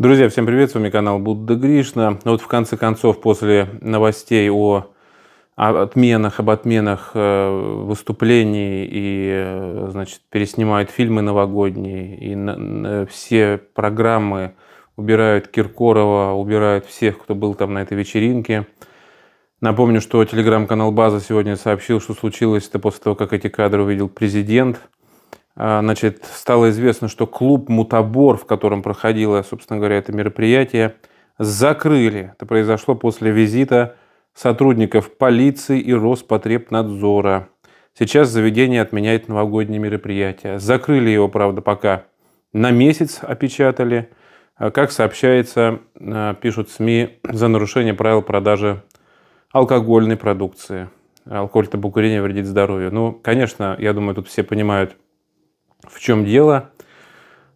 Друзья, всем привет, с вами канал Будда Гришна. Ну вот в конце концов, после новостей о отменах, об отменах э, выступлений и, э, значит, переснимают фильмы новогодние, и все программы убирают Киркорова, убирают всех, кто был там на этой вечеринке. Напомню, что телеграм-канал «База» сегодня сообщил, что случилось это после того, как эти кадры увидел президент – а, значит, стало известно, что клуб «Мутабор», в котором проходило, собственно говоря, это мероприятие, закрыли. Это произошло после визита сотрудников полиции и Роспотребнадзора. Сейчас заведение отменяет новогодние мероприятия. Закрыли его, правда, пока на месяц опечатали. А, как сообщается, а, пишут СМИ, за нарушение правил продажи алкогольной продукции. Алкоголь-табакурение вредит здоровью. Ну, конечно, я думаю, тут все понимают – в чем дело?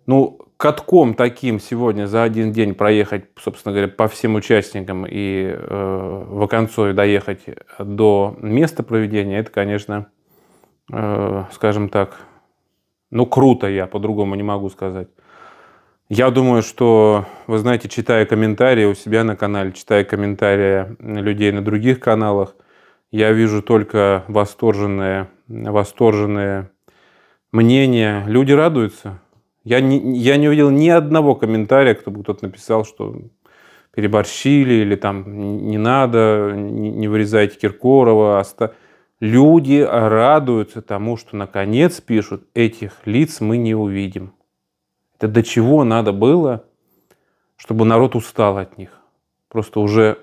Ну, катком таким сегодня за один день проехать, собственно говоря, по всем участникам и э, в оконцове доехать до места проведения, это, конечно, э, скажем так, ну, круто, я по-другому не могу сказать. Я думаю, что, вы знаете, читая комментарии у себя на канале, читая комментарии людей на других каналах, я вижу только восторженные, восторженные мнения, люди радуются. Я не, я не увидел ни одного комментария, кто бы кто-то написал, что переборщили или там не надо, не, не вырезайте Киркорова. Оста... Люди радуются тому, что наконец пишут, этих лиц мы не увидим. Это до чего надо было, чтобы народ устал от них. Просто уже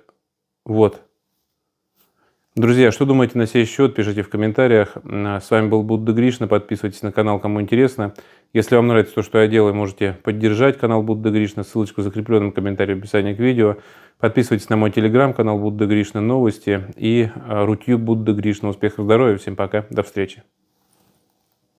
вот Друзья, что думаете на сей счет, пишите в комментариях. С вами был Будда Гришна, подписывайтесь на канал, кому интересно. Если вам нравится то, что я делаю, можете поддержать канал Будда Гришна, ссылочку в закрепленном комментарии в описании к видео. Подписывайтесь на мой телеграм-канал Будда Гришна Новости и э, Рутью Будда Гришна. Успехов, здоровья, всем пока, до встречи.